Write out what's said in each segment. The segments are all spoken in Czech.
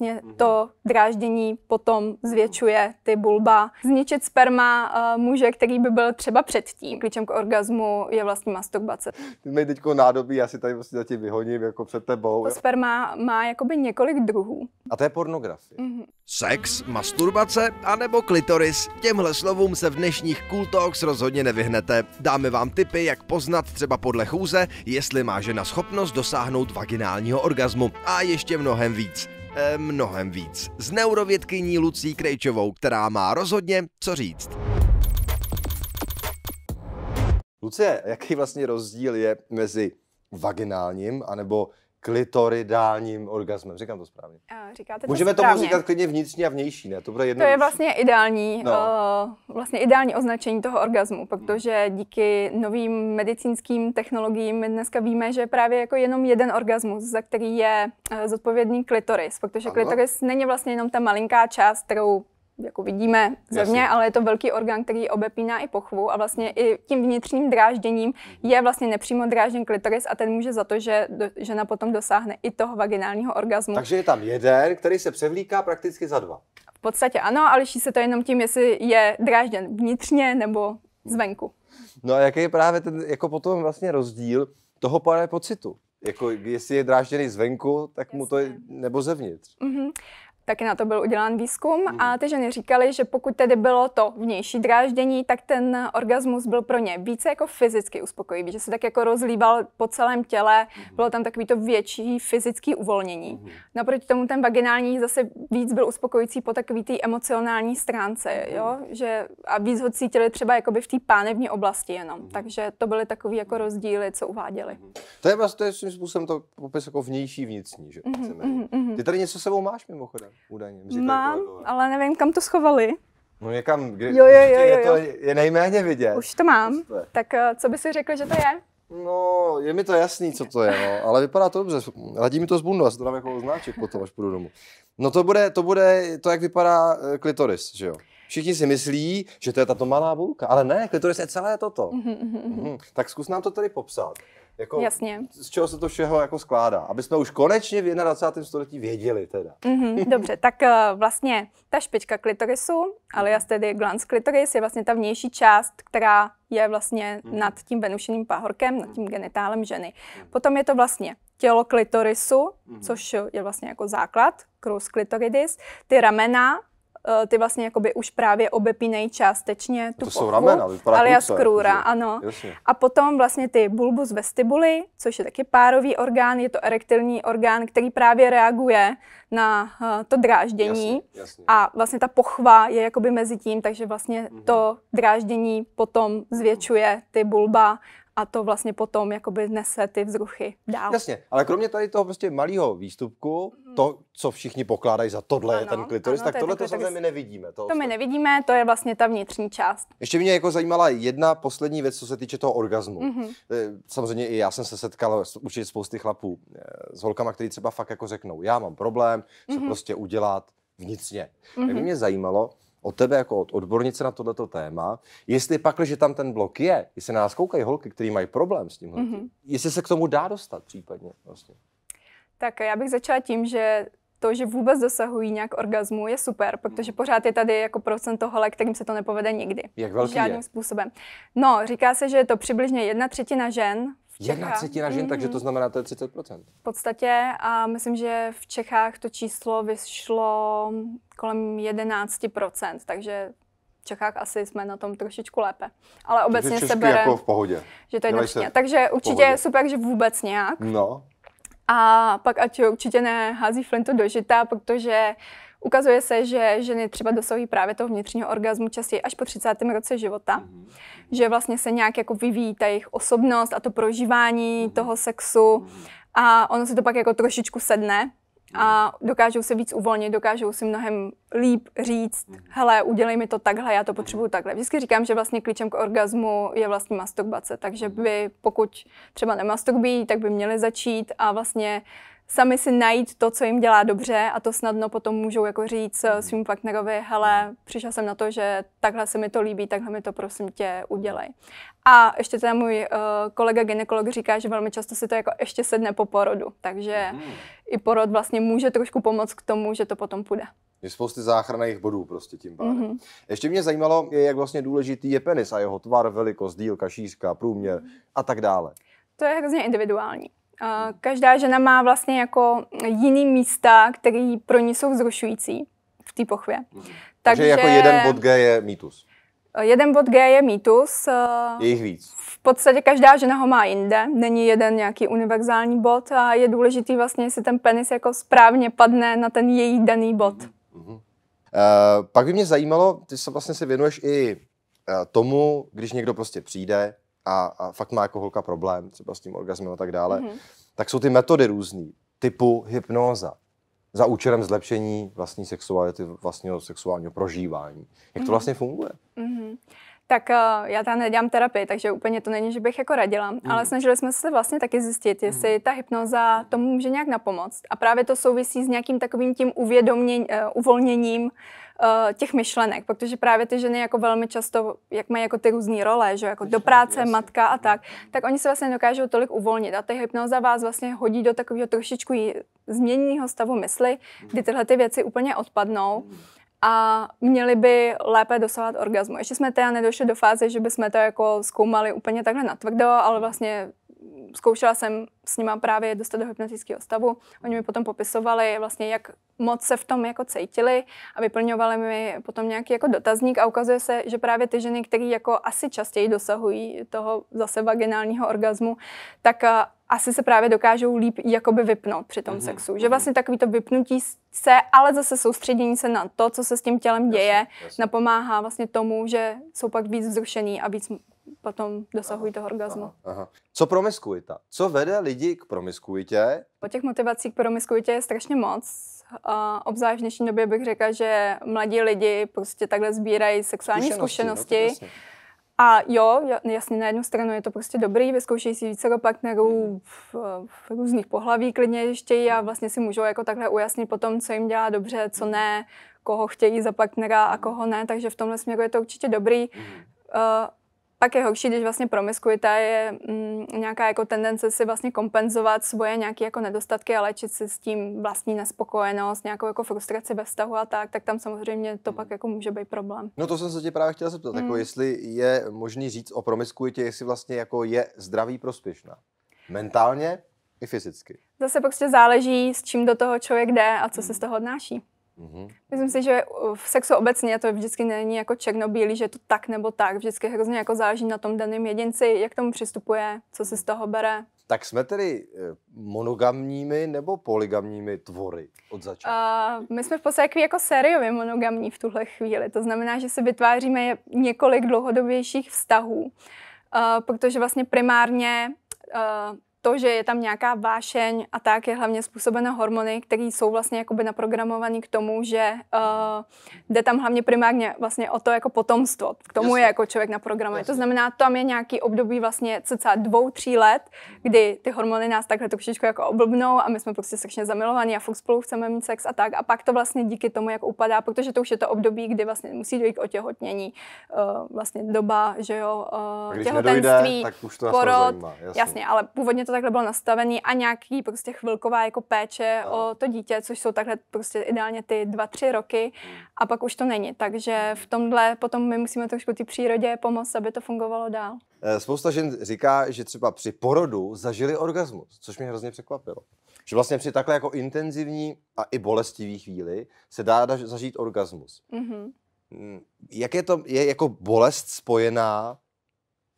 vlastně mhm. to dráždění potom zvětšuje ty bulba. Zničit sperma eh, muže, který by byl třeba předtím. Klíčem k orgazmu je vlastně masturbace. Ty mají teď nádobí, já si tady vlastně prostě za tím jako před tebou. To sperma má jakoby několik druhů. A to je pornografie. Mm-hmm. Sex, masturbace a nebo klitoris. Těmhle slovům se v dnešních Cool Talks rozhodně nevyhnete. Dáme vám tipy, jak poznat třeba podle chůze, jestli má žena schopnost dosáhnout vaginálního orgazmu a ještě mnohem víc. Eh, mnohem víc. S neurovědkyní Lucí Krejčovou, která má rozhodně co říct. Lucie, jaký vlastně rozdíl je mezi vaginálním anebo klitoridálním orgasmem. Říkám to správně. A, říkáte to Můžeme správně. tomu říkat klidně vnitřní a vnější, ne? To, bude jedno to je vlastně ideální, no. uh, vlastně ideální označení toho orgasmu, hmm. protože díky novým medicínským technologiím my dneska víme, že právě jako jenom jeden orgasmus, za který je uh, zodpovědný klitoris, protože ano. klitoris není vlastně jenom ta malinká část, kterou jako vidíme země, ale je to velký orgán, který obepíná i pochvu a vlastně i tím vnitřním drážděním je vlastně nepřímo drážděn klitoris a ten může za to, že do, žena potom dosáhne i toho vaginálního orgazmu. Takže je tam jeden, který se převlíká prakticky za dva. V podstatě ano, ale liší se to jenom tím, jestli je drážděn vnitřně nebo zvenku. No a jaký je právě ten jako potom vlastně rozdíl toho pocitu? Jako jestli je drážděný zvenku, tak Jasně. mu to je, nebo zevnitř. Mm-hmm taky na to byl udělán výzkum a hmm. ty ženy říkaly, že pokud tedy bylo to vnější dráždění, tak ten orgasmus byl pro ně více jako fyzicky uspokojivý, že se tak jako rozlíbal po celém těle, hmm. bylo tam takový to větší fyzický uvolnění. Hmm. Naproti tomu ten vaginální zase víc byl uspokojící po takový té emocionální stránce, jo? Že, a víc ho cítili třeba jakoby v té pánevní oblasti jenom. Takže to byly takové jako rozdíly, co uváděli. To je vlastně to je svým způsobem to popis jako vnější vnitřní, že? Mm-hmm, mm-hmm. Ty tady něco sebou máš mimochodem? údajně. Mám, jako- ale nevím, kam to schovali. No někam, kde jo, jo, jo, jo, jo. Je, nejméně vidět. Už to mám, Prostě. tak eh, co by si řekl, že to je? No, je mi to jasný, co to je, no, ale vypadá to dobře. Ladí mi to z bundu, já to dám jako znáček potom, až půjdu domů. No to bude, to bude to, jak vypadá eh, klitoris, že jo? Všichni si myslí, že to je tato malá bulka, ale ne, klitoris je celé toto. Mm-hmm. Mm-hmm. Tak zkus nám to tady popsat. Jako, Jasně. Z čeho se to všeho jako skládá? Aby jsme už konečně v 21. století věděli teda. Mm-hmm, dobře, tak eh, vlastně ta špička klitorisu, alias tedy glans klitoris, je vlastně ta vnější část, která je vlastně mm-hmm. nad tím venušeným pahorkem, nad tím genitálem ženy. Mhm. Potom je to vlastně tělo klitorisu, mm-hmm. což je vlastně jako základ, krus klitoridis, ty ramena, Eh, ty vlastně jakoby už právě obepínají částečně tu to pochvu, jsou ramena, alias kruce, krůra, že? ano. Jasně. A potom vlastně ty bulbus vestibuli, což je taky párový orgán, je to erektilní orgán, který právě reaguje na eh, to dráždění jasně, jasně. a vlastně ta pochva je jakoby mezi tím, takže vlastně mm-hmm. to dráždění potom zvětšuje ty bulba a to vlastně potom jakoby nese ty vzruchy dál. Jasně, ale kromě tady toho prostě malého výstupku, mm. to, co všichni pokládají za tohle ano, je ten klitoris, ano, tak to tohle to samozřejmě my nevidíme. To, to my prostě. nevidíme, to je vlastně ta vnitřní část. Ještě mě jako zajímala jedna poslední věc, co se týče toho orgazmu. Mm-hmm. Samozřejmě i já jsem se setkal určitě spousty chlapů eh, s holkama, který třeba fakt jako řeknou, já mám problém mm-hmm. prostě udělat vnitřně. Mm-hmm. Tak mhm. mě zajímalo, od tebe jako od odbornice na tohleto téma, jestli pak, že tam ten blok je, jestli na nás koukají holky, které mají problém s tím, mm-hmm. jestli se k tomu dá dostat případně vlastně. Tak já bych začala tím, že to, že vůbec dosahují nějak orgazmu, je super, protože pořád je tady jako procento holek, kterým se to nepovede nikdy. Jak velký Žádným je? způsobem. No, říká se, že je to přibližně jedna třetina žen Čechách. Jedna třetina žen, mm-hmm. takže to mm-hmm. znamená, to je 30%. V podstatě a myslím, že v Čechách to číslo vyšlo kolem 11%, takže v Čechách asi jsme na tom trošičku lépe. Ale obecně se bere, jako v pohodě. že to je nepřině. Takže určitě je super, že vůbec nějak. No. A pak ať určitě nehází flintu do žita, protože uh, Ukazuje se, že ženy třeba dosahují právě toho vnitřního orgazmu častěji až po 30. roce života, mm-hmm. že vlastně se nějak jako vyvíjí ta jejich osobnost a to prožívání mm-hmm. toho sexu mm-hmm. a ono se to pak jako trošičku sedne a mhm. dokážou se víc uvolnit, dokážou si mnohem líp říct, mhm. hele, udělej mi to takhle, já to potřebuju mhm. takhle. Vždycky říkám, že vlastně klíčem k orgazmu je vlastně masturbace, takže by, pokud třeba nemasturbí, tak by měli začít a vlastně sami si najít to, co jim dělá dobře a to snadno potom můžou jako říct eh, svým partnerovi, hele, přišel jsem na to, že takhle se mi to líbí, takhle mi to prosím tě udělej. A ještě ten můj uh, kolega ginekolog říká, že velmi často si to jako ještě sedne po porodu, takže hmm. i porod vlastně může trošku pomoct k tomu, že to potom půjde. Je spousty záchranných bodů prostě tím pádem. Mm-hmm. Ještě mě zajímalo, jak vlastně důležitý je penis a jeho tvar, velikost, dílka, šířka, průměr mm-hmm. a tak dále. To je hrozně individuální. Každá žena má vlastně jako jiný místa, které pro ní jsou vzrušující v té pochvě. Mhm. Takže, Takže jako jeden bod G je mýtus. Eh, jeden bod G je mýtus. Eh, je jich víc. V podstatě každá žena ho má jinde. Není jeden nějaký univerzální bod a je důležitý vlastně, jestli ten penis jako správně padne na ten její daný bod. Mm-hmm. Uh, pak by mě zajímalo, ty se vlastně se věnuješ i tomu, když někdo prostě přijde, a, a fakt má jako holka problém třeba s tím orgasmem a tak dále, mm-hmm. tak jsou ty metody různé, typu hypnóza za účelem zlepšení vlastní sexuality, vlastního sexuálního prožívání. Jak to mhm. vlastně funguje? Mm-hmm. Tak uh, já tam nedělám terapii, takže úplně to není, že bych jako radila, mm. ale snažili jsme se vlastně taky zjistit, mhm. jestli mm. ta hypnoza tomu může nějak napomoct. A právě to souvisí s nějakým takovým tím uvědomněním, uh, eh, uvolněním, Eh, těch myšlenek, protože právě ty ženy jako velmi často, jak mají jako ty různé role, že jako do práce, jasný. matka a tak, tak oni se vlastně dokážou tolik uvolnit a ta hypnoza vás vlastně hodí do takového trošičku změněného stavu mysli, kdy tyhle ty věci úplně odpadnou a měli by lépe dosahovat orgazmu. Ještě jsme teda nedošli do fáze, že bychom to jako zkoumali úplně takhle natvrdo, ale vlastně zkoušela jsem s nima právě dostat do hypnotického stavu. Oni mi potom popisovali vlastně, jak moc se v tom jako cítili a vyplňovali mi potom nějaký jako dotazník a ukazuje se, že právě ty ženy, které jako asi častěji dosahují toho zase vaginálního orgazmu, tak eh, asi se právě dokážou líp jakoby vypnout při tom mm-hmm. sexu. Mhm. Že vlastně takový to vypnutí se, ale zase soustředění se na to, co se s tím tělem děje, jasně, jasně. napomáhá vlastně tomu, že jsou pak víc vzrušený a víc potom dosahují aha, toho orgazmu. Aha, aha. Co promiskuita? Co vede lidi k promiskuitě? Po těch motivacích k promiskuitě je strašně moc. A obzvlášť v dnešní době bych řekla, že mladí lidi prostě takhle sbírají sexuální zkušenosti. No, zkušenosti. No, a jo, jasně, na jednu stranu je to prostě dobrý, vyzkoušejí si více partnerů v, v různých pohlaví klidně ještě a vlastně si můžou jako takhle ujasnit potom, co jim dělá dobře, co ne, koho chtějí za partnera a koho ne, takže v tomhle směru je to určitě dobrý. Uh, pak je horší, když vlastně promiskuita je mm, nějaká jako tendence si vlastně kompenzovat svoje nějaké jako nedostatky a léčit si s tím vlastní nespokojenost, nějakou jako frustraci ve vztahu a tak, tak tam samozřejmě to hmm. pak jako může být problém. No to jsem se tě právě chtěla zeptat, mm. jako hmm. jestli je možný říct o promiskuitě, jestli vlastně jako je zdravý, prospěšná. Mentálně i fyzicky. Zase prostě záleží, s čím do toho člověk jde a co mm. se hmm. z toho odnáší. Mm-hmm. Myslím si, že uh, v sexu obecně to vždycky není jako černobílý, že to tak nebo tak. Vždycky hrozně jako záleží na tom daném jedinci, jak tomu přistupuje, co si z toho bere. Tak jsme tedy eh, monogamními nebo poligamními tvory od začátku? Uh, my jsme v podstatě jako sériově monogamní v tuhle chvíli. To znamená, že si vytváříme několik dlouhodobějších vztahů, uh, protože vlastně primárně uh, to, že je tam nějaká vášeň a tak, je hlavně způsobeno hormony, které jsou vlastně jakoby naprogramovaný k tomu, že uh, jde tam hlavně primárně vlastně o to jako potomstvo. K tomu Jasne. je jako člověk naprogramovaný. To znamená, tam je nějaký období vlastně cca dvou, tří let, kdy ty hormony nás takhle trošičku jako oblbnou a my jsme prostě strašně zamilovaní a fakt spolu chceme mít sex a tak. A pak to vlastně díky tomu, jak upadá, protože to už je to období, kdy vlastně musí dojít k otěhotnění, uh, vlastně doba, že jo, uh, těhotenství, nedojde, porod. Jasně. jasně, ale původně to tak takhle bylo nastavený a nějaký prostě chvilková jako péče o to dítě, což jsou takhle prostě ideálně ty dva, tři roky hmm. a pak už to není. Takže v tomhle potom my musíme trošku ty přírodě pomoct, aby to fungovalo dál. Eh, spousta žen říká, že třeba při porodu zažili orgasmus, což mě hrozně překvapilo. Že vlastně při takhle jako intenzivní a i bolestivý chvíli se dá zažít orgasmus. Mm-hmm. Jak je to, je jako bolest spojená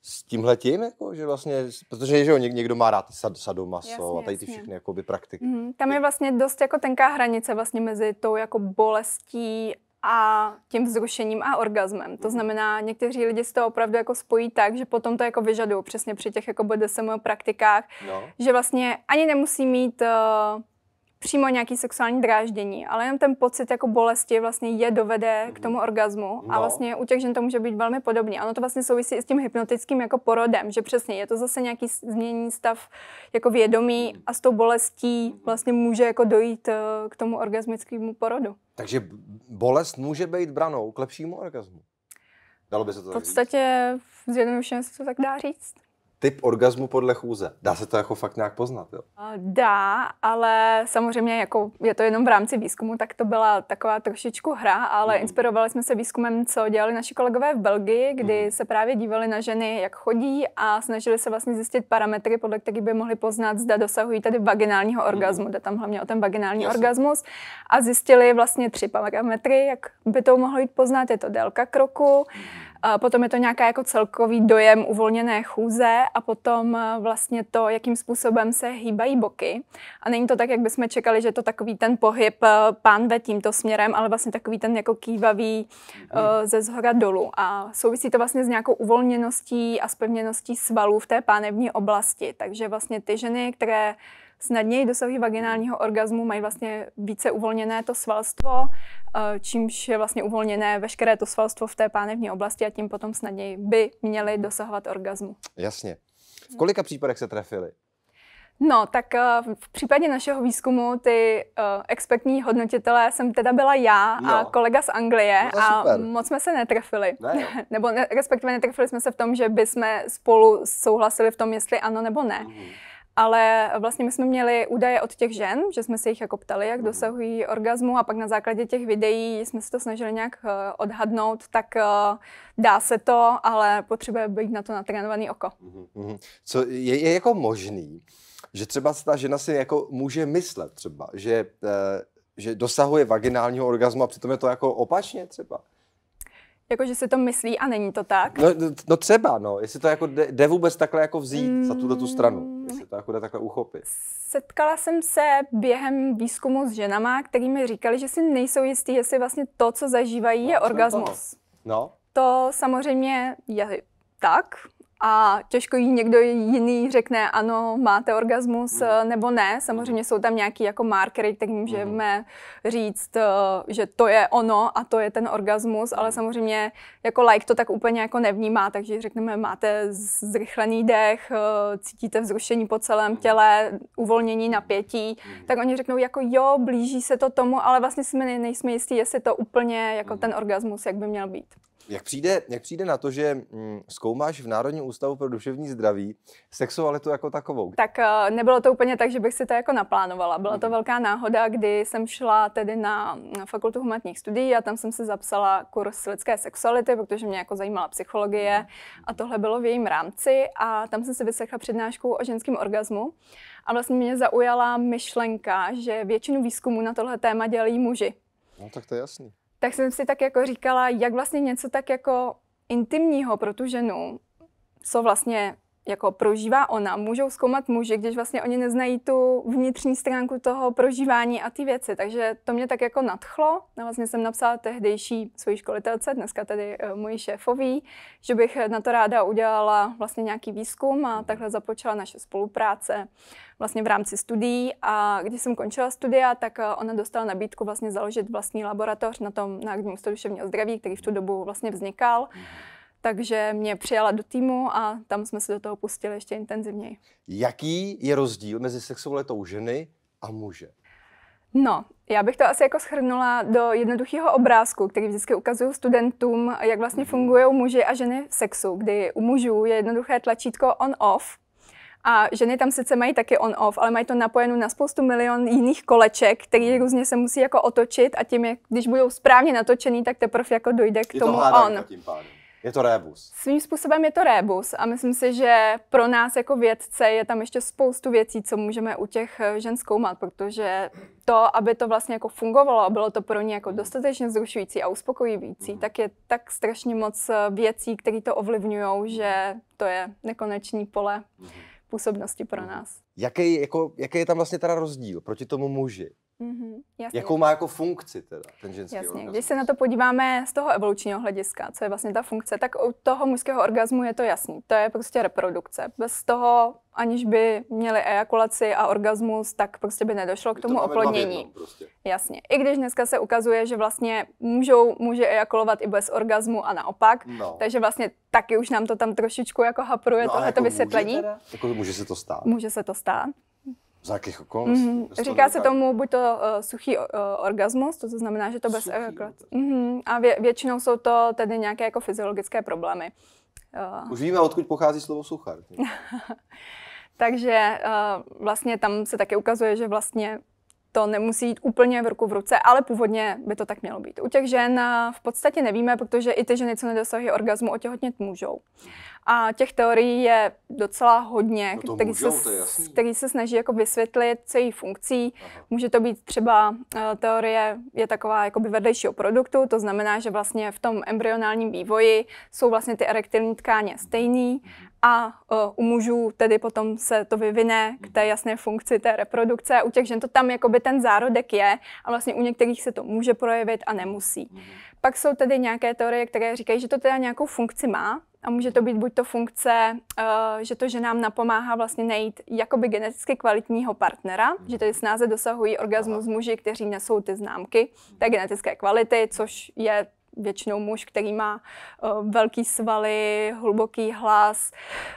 s tím jako, že vlastně, protože že jo, někdo má rád sad, sadomaso jasně, a tady ty jasně. všechny jakoby, praktiky. Mm, tam je vlastně dost jako tenká hranice vlastně mezi tou jako bolestí a tím vzrušením a orgasmem. To mhm. znamená, někteří lidi z to opravdu jako spojí tak, že potom to jako vyžadují přesně při těch jako BDSM praktikách, no. že vlastně ani nemusí mít uh, přímo nějaký sexuální dráždění, ale jenom ten pocit jako bolesti vlastně je dovede k mhm. tomu orgazmu no. a vlastně u těch žen to může být velmi podobný. Ano, to vlastně souvisí i s tím hypnotickým jako porodem, že přesně je to zase nějaký změní stav jako vědomí mhm. a s tou bolestí mhm. vlastně může jako dojít eh, k tomu orgasmickému porodu. Takže bolest může být branou k lepšímu orgazmu. Dalo by se to V podstatě zjednodušeně se to tak dá říct typ orgazmu podle chůze. Dá se to jako fakt nějak poznat, jo? Dá, ale samozřejmě jako je to jenom v rámci výzkumu, tak to byla taková trošičku hra, ale mm. inspirovali jsme se výzkumem, co dělali naši kolegové v Belgii, kdy mm. se právě dívali na ženy, jak chodí a snažili se vlastně zjistit parametry, podle kterých by mohli poznat, zda dosahují tady vaginálního mhm. orgazmu. Mm. Jde tam hlavně o ten vaginální Jasně. orgasmus a zjistili vlastně tři parametry, jak by to mohlo jít poznat. Je to délka kroku, mhm. a potom je to nějaká jako celkový dojem uvolněné chůze a potom eh, vlastně to, jakým způsobem se hýbají boky. A není to tak, jak bychom čekali, že to takový ten pohyb eh, ve tímto směrem, ale vlastně takový ten jako kývavý eh, mhm. ze zhora dolů. A souvisí to vlastně s nějakou uvolněností a spevněností svalů v té pánevní oblasti. Takže vlastně ty ženy, které snadněji dosahují vaginálního orgazmu, mají vlastně více uvolněné to svalstvo, eh, čímž je vlastně uvolněné veškeré to svalstvo v té pánevní oblasti a tím potom snadněji by měli dosahovat orgazmu. Jasně. V kolika případech se trefili? No, tak eh, v případě našeho výzkumu ty uh, expertní hodnotitelé jsem teda byla já jo. a no. kolega z Anglie no, a super. moc jsme se netrefili. Ne. nebo ne, respektive netrefili jsme se v tom, že by jsme spolu souhlasili v tom, jestli ano nebo ne. Mm ale vlastně my jsme měli údaje od těch žen, že jsme se jich jako ptali, jak mhm. dosahují orgazmu a pak na základě těch videí jsme se to snažili nějak eh, odhadnout, tak eh, dá se to, ale potřebuje být na to natrénovaný oko. Mhm, mhm. Co je, je jako možný, že třeba ta žena si jako může myslet třeba, že, eh, že dosahuje vaginálního orgazmu a přitom je to jako opačně třeba? Jako, že si to myslí a není to tak? No, no, no třeba, no. Jestli to jako jde, jde vůbec takhle jako vzít mm. za tuhle tu stranu. Mm. Jestli to jako jde takhle uchopit. Setkala jsem se během výzkumu s ženama, který mi říkali, že si nejsou jistý, jestli vlastně to, co zažívají, no, je orgasmus. no. to samozřejmě je tak, a těžko jí někdo jiný řekne, ano, máte orgasmus mm. nebo ne. Samozřejmě mhm. jsou tam nějaký jako markery, tak mhm. můžeme mm. říct, eh, že to je ono a to je ten orgasmus, ale mhm. samozřejmě jako like to tak úplně jako nevnímá, takže řekneme, máte zrychlený dech, eh, cítíte vzrušení po celém těle, uvolnění napětí, mm. tak oni řeknou jako jo, blíží se to tomu, ale vlastně jsme nejsme jistí, jestli to úplně jako ten orgasmus, jak by měl být. Jak přijde, jak přijde na to, že mm, zkoumáš v Národním ústavu pro duševní zdraví sexualitu jako takovou? Tak eh, nebylo to úplně tak, že bych si to jako naplánovala. Byla to mhm. velká náhoda, kdy jsem šla tedy na fakultu humanitních studií a tam jsem se zapsala kurz lidské sexuality, protože mě jako zajímala psychologie mhm. a tohle bylo v jejím rámci a tam jsem si vyslechla přednášku o ženském orgazmu a vlastně mě zaujala myšlenka, že většinu výzkumu na tohle téma dělají muži. No tak to je jasný tak jsem si tak jako říkala, jak vlastně něco tak jako intimního pro tu ženu, co vlastně jako prožívá ona, můžou zkoumat muži, když vlastně oni neznají tu vnitřní stránku toho prožívání a ty věci. Takže to mě tak jako nadchlo. A no, vlastně jsem napsala tehdejší svoji školitelce, dneska tedy eh, moji šéfový, že bych eh, na to ráda udělala vlastně nějaký výzkum a takhle započala naše spolupráce vlastně v rámci studií. A když jsem končila studia, tak eh, ona dostala nabídku vlastně založit vlastní laboratoř na tom na Národním ústavu duševního zdraví, který v tu dobu vlastně vznikal. Mm takže mě přijala do týmu a tam jsme se do toho pustili ještě intenzivněji. Jaký je rozdíl mezi sexualitou ženy a muže? No, já bych to asi jako schrnula do jednoduchého obrázku, který vždycky ukazuju studentům, jak vlastně mhm. fungují muži a ženy v sexu, kdy u mužů je jednoduché tlačítko on-off, a ženy tam sice mají taky on-off, ale mají to napojeno na spoustu milion jiných koleček, který mhm. různě se musí jako otočit a tím, je, když budou správně natočený, tak teprve jako dojde k je tomu to on. Tím pádem. Je to rébus. Svým způsobem je to rébus a myslím si, že pro nás jako vědce je tam ještě spoustu věcí, co můžeme u těch eh, žen zkoumat, protože to, aby to vlastně jako fungovalo a bylo to pro ně jako dostatečně zrušující a uspokojující, mm. tak je tak strašně moc eh, věcí, které to ovlivňují, že to je nekonečný pole mhm. působnosti pro mhm. nás. Jaký, jako, jaký je tam vlastně teda rozdíl proti tomu muži? Mm-hmm, Jakou má jako funkci teda ten ženský jasně. orgasmus? Když se na to podíváme z toho evolučního hlediska, co je vlastně ta funkce, tak u toho mužského orgasmu je to jasný. To je prostě reprodukce. Bez toho, aniž by měli ejakulaci a orgasmus, tak prostě by nedošlo k tomu to oplodnění. Prostě. Jasně. I když dneska se ukazuje, že vlastně můžou, může ejakulovat i bez orgasmu a naopak, no. takže vlastně taky už nám to tam trošičku jako hapruje no, tohle jako vysvětlení. Může, teda? jako může se to stát. Může se to stát. Za jakých okolností? Mm-hmm. Říká se tomu buď to uh, suchý uh, orgasmus, to, znamená, že to bez ejakulace. Eh, mm-hmm. A vě, většinou jsou to tedy nějaké jako fyziologické problémy. Uh. Už víme, odkud pochází slovo suchar. Takže uh, vlastně tam se taky ukazuje, že vlastně to nemusí jít úplně v ruku v ruce, ale původně by to tak mělo být. U těch žen v podstatě nevíme, protože i ty ženy, co nedosahují orgasmu, otěhotnět můžou. A těch teorií je docela hodně, no který, můžou, se, který se snaží jako vysvětlit, co její funkcí. Aha. Může to být třeba eh, teorie je taková jako vedlejšího produktu, to znamená, že vlastně v tom embryonálním vývoji jsou vlastně ty erektilní tkáně mhm. stejný mhm. a eh, u mužů tedy potom se to vyvine k té mhm. jasné funkci té reprodukce. U těch žen to tam jakoby ten zárodek je a vlastně u některých se to může projevit a nemusí. Pak jsou tedy nějaké teorie, které říkají, že to teda nějakou funkci má, a může to být buď to funkce, eh, že to ženám napomáhá vlastně najít jakoby geneticky kvalitního partnera, že tedy snáze dosahují orgasmus muži, kteří nesou ty známky té genetické kvality, což je většinou muž, který má uh, velký svaly, hluboký hlas,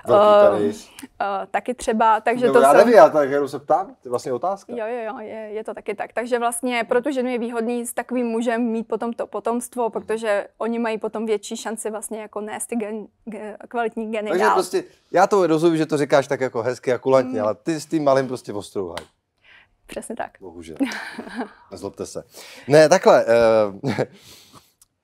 velký uh, uh, taky třeba, takže Nebo to já jsem... nevím, já tak jenom se ptám, to je vlastně otázka. Jo, jo, jo, je, je to taky tak. Takže vlastně pro tu ženu je výhodný s takovým mužem mít potom to potomstvo, mhm. protože oni mají potom větší šanci vlastně jako nést ty gen, gen, kvalitní geny Takže dál. prostě, já to rozumím, že to říkáš tak jako hezky a kulantně, mm. ale ty s tím malým prostě ostrouhaj. Přesně tak. Bohužel. Zlobte se. Ne, takhle. Uh,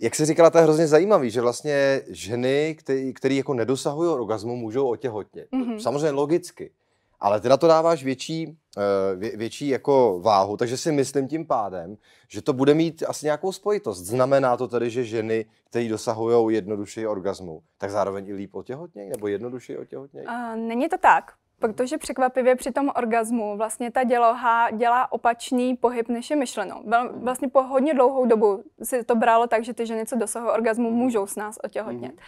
Jak jsi říkala, to je hrozně zajímavý, že vlastně ženy, které jako nedosahují orgasmu, můžou otěhotnět. Mm-hmm. Samozřejmě logicky. Ale ty na to dáváš větší, eh, vě, větší jako váhu, takže si myslím tím pádem, že to bude mít asi nějakou spojitost. Znamená to tedy, že ženy, které dosahují jednodušší orgasmu, tak zároveň i líp otěhotnějí nebo jednodušší otěhotnějí? Uh, není to tak. Protože překvapivě při tom orgazmu vlastně ta děloha dělá opačný pohyb, než je myšleno. Vlastně po hodně dlouhou dobu si to bralo tak, že ty ženy, co dosahují orgazmu, můžou s nás otěhotnět. Mhm.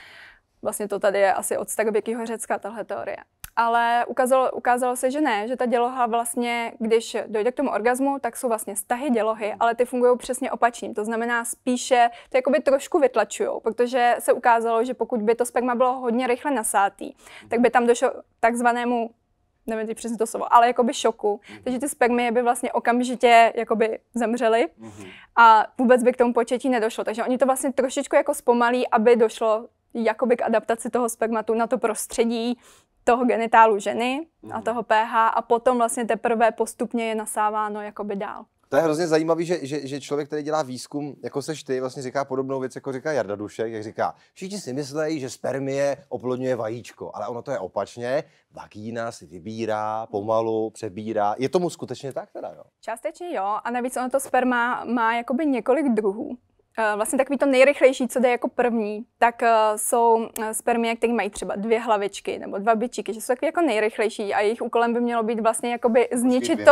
Vlastně to tady je asi od starověkého Řecka, tahle teorie. Ale ukázalo, ukázalo se, že ne, že ta děloha vlastně, když dojde k tomu orgazmu, tak jsou vlastně stahy dělohy, mhm. ale ty fungují přesně opačným. To znamená spíše, to jakoby trošku vytlačují, protože se ukázalo, že pokud by to sperma bylo hodně rychle nasátý, tak by tam došlo takzvanému nevím teď přesně to slovo, ale jakoby šoku. Mm-hmm. Takže ty spermie by vlastně okamžitě jakoby zemřely mm-hmm. a vůbec by k tomu početí nedošlo. Takže oni to vlastně trošičku jako zpomalí, aby došlo jakoby k adaptaci toho spermatu na to prostředí toho genitálu ženy mm-hmm. a mhm. toho pH a potom vlastně teprve postupně je nasáváno jakoby dál. To je hrozně zajímavý, že, že, že člověk, který dělá výzkum, jako seš ty, vlastně říká podobnou věc, jako říká Jarda Dušek, jak říká, všichni si myslejí, že spermie oplodňuje vajíčko, ale ono to je opačně, vagína si vybírá, pomalu přebírá. Je tomu skutečně tak teda, jo? Částečně jo, a navíc ono to sperma má jakoby několik druhů. Eh, vlastně takový to nejrychlejší, co jde jako první, tak eh, jsou eh, spermie, které mají třeba dvě hlavičky nebo dva byčíky, že jsou takový jako nejrychlejší a jejich úkolem by mělo být vlastně jakoby zničit, to,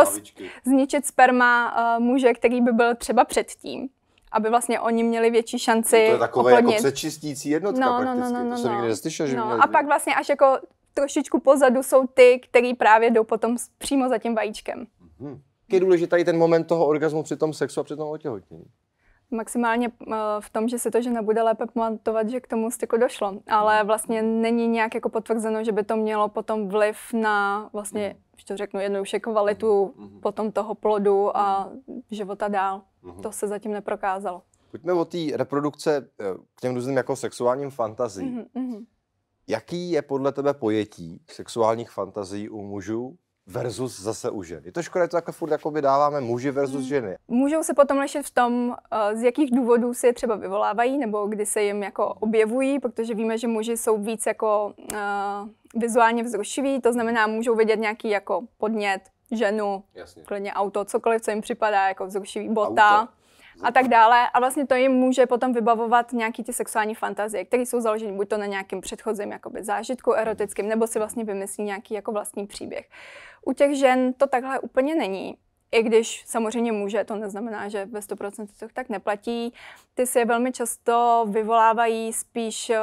zničit sperma muže, který by byl třeba předtím aby vlastně oni měli větší šanci To je takové jako oplodnit. jako přečistící jednotka no, no, no prakticky, no, no, no, to jsem nikdy neslyšel, že no. Měli... A pak vlastně až jako trošičku pozadu jsou ty, který právě jdou potom přímo za tím vajíčkem. Hmm. je důležitý ten moment toho orgasmu při tom sexu a při tom otěhotnění? maximálně eh, v tom, že si to žena bude lépe pamatovat, že k tomu styku došlo. Ale hmm. vlastně není nějak jako potvrzeno, že by to mělo potom vliv na vlastně, hmm. když to řeknu jednoduše, kvalitu hmm. potom toho plodu a života dál. To se zatím neprokázalo. Pojďme o té reprodukce eh, k těm různým jako sexuálním fantazím. Mhm, mhm. Jaký je podle tebe pojetí sexuálních fantazí u mužů versus zase u ženy. Je to škoda, že to takhle furt by dáváme muži versus hmm. ženy. Můžou se potom lišit v tom, eh, z jakých důvodů se je třeba vyvolávají, nebo kdy se jim jako objevují, protože víme, že muži jsou víc jako uh, vizuálně vzrušiví, to znamená, můžou vidět nějaký jako podnět, ženu, Jasně. klidně auto, cokoliv, co jim připadá, jako vzrušivý bota. Auto a tak dále. A vlastně to jim může potom vybavovat nějaký ty sexuální fantazie, které jsou založeny buď to na nějakém předchozím jakoby, zážitku erotickým, nebo si vlastně vymyslí nějaký jako vlastní příběh. U těch žen to takhle úplně není. I když samozřejmě může, to neznamená, že ve 100% to tak neplatí. Ty si je velmi často vyvolávají spíš eh,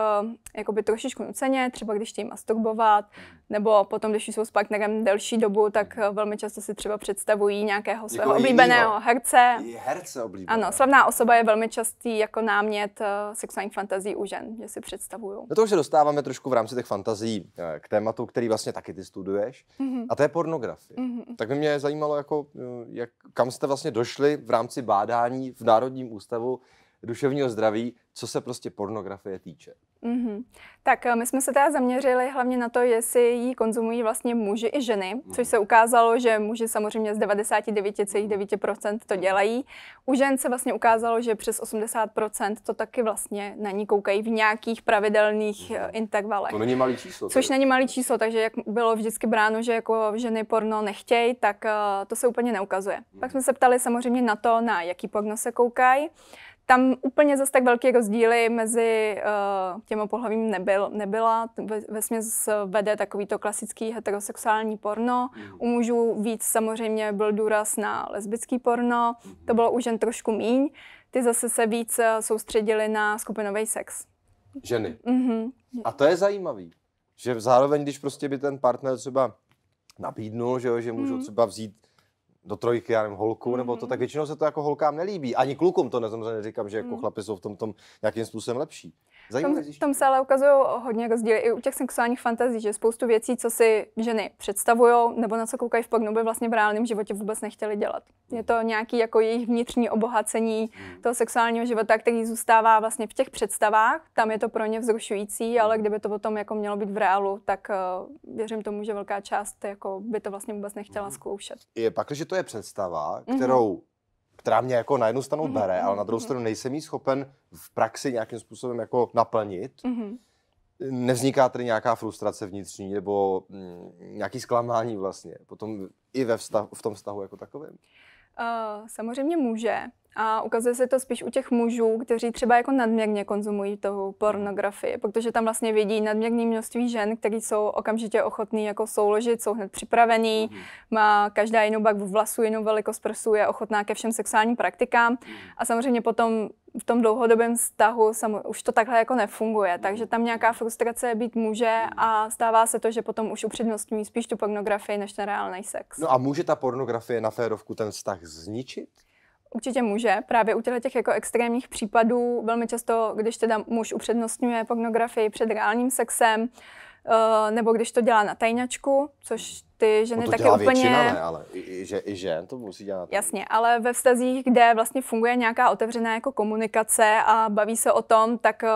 jakoby trošičku nuceně, třeba když chtějí masturbovat, nebo potom, když jsou s partnerem delší dobu, tak eh, velmi často si třeba představují nějakého jako svého Někoho oblíbeného jinýho. herce. Je herce oblíbené. Ano, slavná osoba je velmi častý jako námět eh, sexuálních fantazí u žen, že si představují. No toho se dostáváme trošku v rámci těch fantazí eh, k tématu, který vlastně taky ty studuješ, mm-hmm. a to je pornografie. Mm-hmm. Tak by mě zajímalo, jako, jak, kam jste vlastně došli v rámci bádání v Národním ústavu duševního zdraví, co se prostě pornografie týče. Mm-hmm. Tak eh, my jsme se teda zaměřili hlavně na to, jestli ji konzumují vlastně muži i ženy, mm-hmm. což se ukázalo, že muži samozřejmě z 99,9% mhm. to dělají. U žen se vlastně ukázalo, že přes 80% to taky vlastně na ní koukají v nějakých pravidelných mm-hmm. intervalech. To není malý číslo. Což tady. není malý číslo, takže jak bylo vždycky bráno, že jako ženy porno nechtějí, tak eh, to se úplně neukazuje. Mm-hmm. Pak jsme se ptali samozřejmě na to, na jaký porno se koukají tam úplně zase tak velký rozdíly mezi uh, eh, těmi pohlavím nebyl, nebyla. Ve, směs vede takovýto klasický heterosexuální porno. Mhm. U mužů víc samozřejmě byl důraz na lesbický porno, mhm. to bylo už jen trošku míň. Ty zase se víc eh, soustředili na skupinový sex. Ženy. Mm-hmm. A to je zajímavý, že zároveň, když prostě by ten partner třeba nabídnul, že, jo, že můžou mhm. třeba vzít do trojky, já nevím, holku, mm-hmm. nebo to, tak mhm. většinou se to jako holkám nelíbí. Ani klukům to neznamená, neříkám, že jako mm. chlapi jsou v tom, tom nějakým způsobem lepší. Zajímavé, tom, v tom se ale ukazují hodně rozdíly i u těch sexuálních fantazí, že spoustu věcí, co si ženy představují nebo na co koukají v pornu, by vlastně v reálném životě vůbec nechtěli dělat. Je to nějaký jako jejich vnitřní obohacení hmm. toho sexuálního života, který zůstává vlastně v těch představách, tam je to pro ně vzrušující, ale hmm. kdyby to potom jako mělo být v reálu, tak uh, věřím tomu, že velká část jako by to vlastně vůbec nechtěla hmm. zkoušet. Je pak, že to je představa, mhm. kterou mm-hmm která mě jako na jednu stranu mhm, bere, mm-hmm. ale na mhm, druhou mhm. stranu nejsem jí schopen v praxi nějakým způsobem jako naplnit. Mm-hmm. Nevzniká tedy nějaká frustrace vnitřní nebo mm, nějaký zklamání vlastně, potom i ve vztahu, v tom vztahu jako takovém? Uh, samozřejmě může. A ukazuje se to spíš u těch mužů, kteří třeba jako nadměrně konzumují toho pornografii, protože tam vlastně vidí nadměrné množství žen, které jsou okamžitě ochotné jako souložit, jsou hned připravení, mm. má každá jinou bak v vlasu, jinou velikost prsu, je ochotná ke všem sexuálním praktikám mm. a samozřejmě potom v tom dlouhodobém vztahu sam, už to takhle jako nefunguje, mhm. takže tam nějaká frustrace být může mhm. a stává se to, že potom už upřednostňují spíš tu pornografii než ten reálný sex. No a může ta pornografie na férovku ten vztah zničit? Určitě může. Právě u těch jako extrémních případů velmi často, když teda muž upřednostňuje pornografii před reálním sexem, eh, nebo když to dělá na tajňačku, což ty no ženy no to taky úplně... Většina, ne, ale i, že, i žen to musí dělat. Jasně, ale ve vztazích, kde vlastně funguje nějaká otevřená jako komunikace a baví se o tom, tak eh,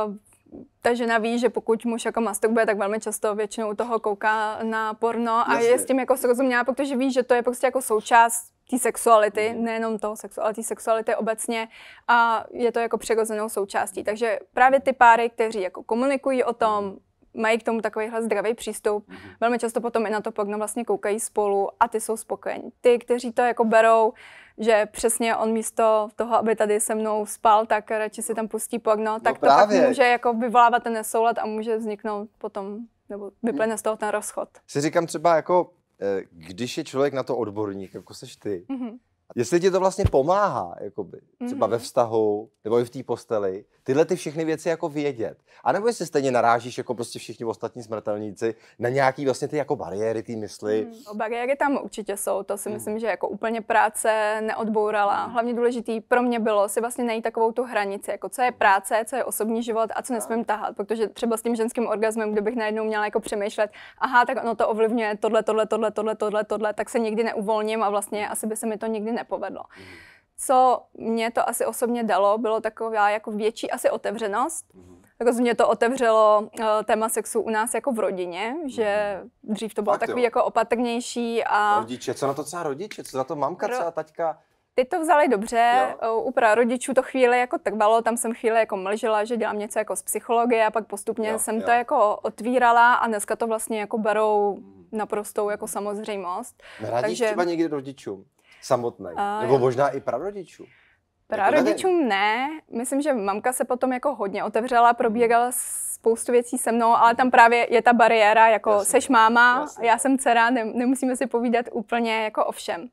ta žena ví, že pokud muž jako masturbuje, tak velmi často většinou toho kouká na porno a Jasně. je s tím jako srozuměná, protože ví, že to je prostě jako součást té sexuality, mhm. nejenom toho sexu, ale té sexuality obecně a je to jako přirozenou součástí. Takže právě ty páry, kteří jako komunikují o tom, mají k tomu takovýhle zdravý přístup, mhm. velmi často potom i na to pokno vlastně koukají spolu a ty jsou spokojení. Ty, kteří to jako berou, že přesně on místo toho, aby tady se mnou spal, tak radši si tam pustí pogno, no tak no to pak může jako vyvolávat ten nesoulad a může vzniknout potom, nebo vyplyne z toho ten rozchod. Si říkám třeba jako Eh, když je člověk na to odborník, jako seš ty, mm-hmm. Jestli ti to vlastně pomáhá, jakoby, třeba mm-hmm. ve mhm. vztahu nebo i v té posteli, tyhle ty všechny věci jako vědět. A nebo jestli stejně narážíš jako prostě všichni ostatní smrtelníci na nějaký vlastně ty jako bariéry ty mysli. Mm. O no, bariéry tam určitě jsou, to si mm. myslím, že jako úplně práce neodbourala. Hmm. Hlavně důležitý pro mě bylo si vlastně najít takovou tu hranici, jako co je práce, co je osobní život a co nesmím tahat, protože třeba s tím ženským orgasmem, kdybych najednou měla jako přemýšlet, aha, tak ono to ovlivňuje tohle, tohle, tohle, tohle, tohle, tohle, tohle tak se nikdy neuvolním a vlastně asi by se mi to nikdy nepovedlo. Mhm. Co mě to asi osobně dalo, bylo taková jako větší asi otevřenost. Mhm. Jako mě to otevřelo uh, téma sexu u nás jako v rodině, že mhm. dřív to bylo Fakt, takový jo. jako opatrnější a... Rodiče, co na to třeba rodiče, co na to mamka, Ro... třeba taťka? Ty to vzali dobře, jo. Eh, u prarodičů to chvíli jako trvalo, tam jsem chvíli jako mlžila, že dělám něco jako z psychologie a pak postupně jo, jsem jo. to jako otvírala a dneska to vlastně jako berou naprostou jako samozřejmost. Radíš Takže... třeba někdy rodičům? samotných? Uh, Nebo možná i prarodičů? Prarodičům jako ne. Myslím, že mamka se potom jako hodně otevřela, probíhala spoustu věcí se mnou, ale tam právě je ta bariéra, jako jasně, seš máma, jasně. já jsem dcera, ne, nemusíme si povídat úplně jako o všem.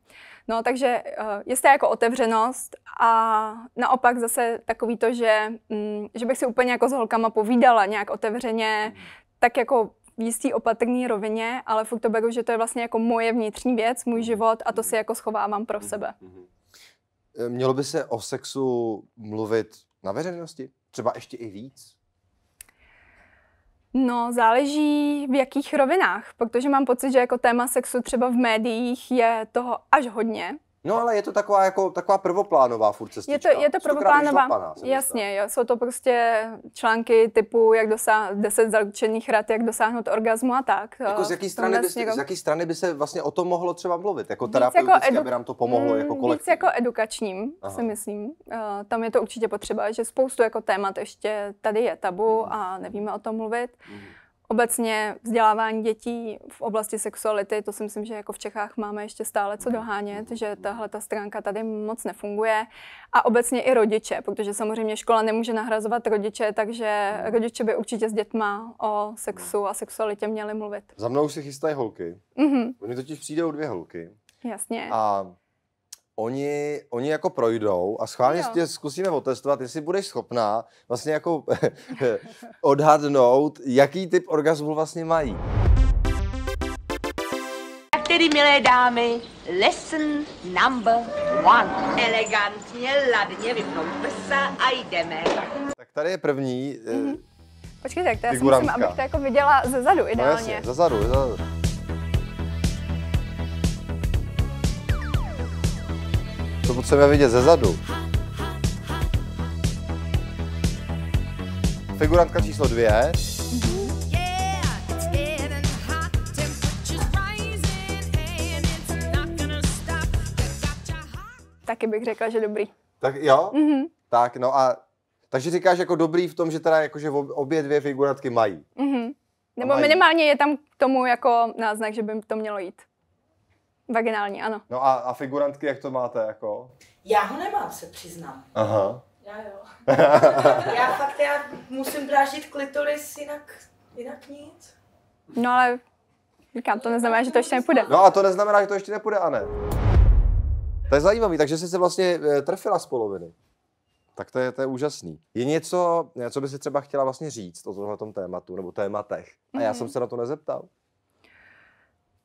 No, takže uh, eh, jistá jako otevřenost a naopak zase takový to, že, mm, že bych si úplně jako s holkama povídala nějak otevřeně, mm. tak jako v jistý opatrný rovině, ale furt to beru, že to je vlastně jako moje vnitřní věc, můj mhm. život a to si mhm. jako schovávám pro mhm. sebe. E, mělo by se o sexu mluvit na veřejnosti? Třeba ještě i víc? No, záleží v jakých rovinách, protože mám pocit, že jako téma sexu třeba v médiích je toho až hodně, No ale je to taková, jako, taková prvoplánová furt cestička. Je to, je to prvoplánová, šlapaná, jasně. Jo, jsou to prostě články typu jak dosáh, 10 zaručených rad, jak dosáhnout orgazmu a tak. Jako z, jaký strany by, vlastně z jako- jaký strany by se vlastně o tom mohlo třeba mluvit? Jako terapeuticky, jako edu... aby nám to pomohlo jako mm, kolektiv. Víc jako edukačním, Aha. si myslím. Uh, tam je to určitě potřeba, že spoustu jako témat ještě tady je tabu mm. a nevíme o tom mluvit. Mm obecně vzdělávání dětí v oblasti sexuality, to si myslím, že jako v Čechách máme ještě stále co dohánět, že tahle ta stránka tady moc nefunguje. A obecně i rodiče, protože samozřejmě škola nemůže nahrazovat rodiče, takže rodiče by určitě s dětma o sexu a sexualitě měli mluvit. Za mnou si chystají holky. Mm-hmm. Oni totiž přijdou dvě holky. Jasně. A oni, oni jako projdou a schválně tě zkusíme otestovat, jestli budeš schopná vlastně jako odhadnout, jaký typ orgasmu vlastně mají. Tak tedy, milé dámy, lesson number one. Elegantně, ladně vypnout prsa a jdeme. Tak tady je první. Mm-hmm. Eh, Počkej, tak to já si musím, abych to jako viděla ze zadu ideálně. No jasně, ze zadu, ze zadu. potřebujeme vidět ze zadu. Figurantka číslo dvě. Taky bych řekla, že dobrý. Tak jo? Mm-hmm. Tak no a takže říkáš jako dobrý v tom, že teda jakože obě dvě figurantky mají. Mm-hmm. Nebo mají. minimálně je tam k tomu jako náznak, že by to mělo jít. Vaginální, ano. No a, a figurantky, jak to máte jako? Já ho nemám, se přiznám. Aha. Já jo. já fakt, já musím drážit klitoris, jinak, jinak nic. No ale říkám, to neznamená, že to ještě nepůjde. No a to neznamená, že to ještě nepůjde, Ane. To je zajímavý, takže jsi se vlastně eh, trefila z poloviny. Tak to je, to je úžasný. Je něco, co by si třeba chtěla vlastně říct o tomhle tématu nebo tématech? A já mm-hmm. jsem mhm. se na to nezeptal.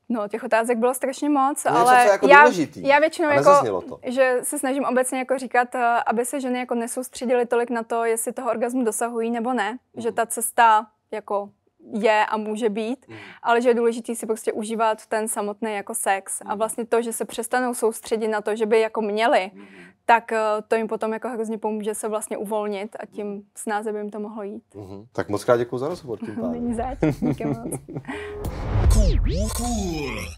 No, těch otázek bylo strašně moc, ale něco, jako já, důležitý. já většinou jako, to. že se snažím obecně jako říkat, eh, aby se ženy jako nesoustředily tolik na to, jestli toho orgazmu dosahují nebo ne, mm. že ta cesta jako je a může být, mm. ale že je důležité si prostě užívat ten samotný jako sex mm. a vlastně to, že se přestanou soustředit na to, že by jako měli, mm. tak eh, to jim potom jako hrozně pomůže se vlastně uvolnit a tím snáze by jim to mohlo jít. Mm. Tak moc krát děkuji za rozhovor Není zač, díky moc. Cool.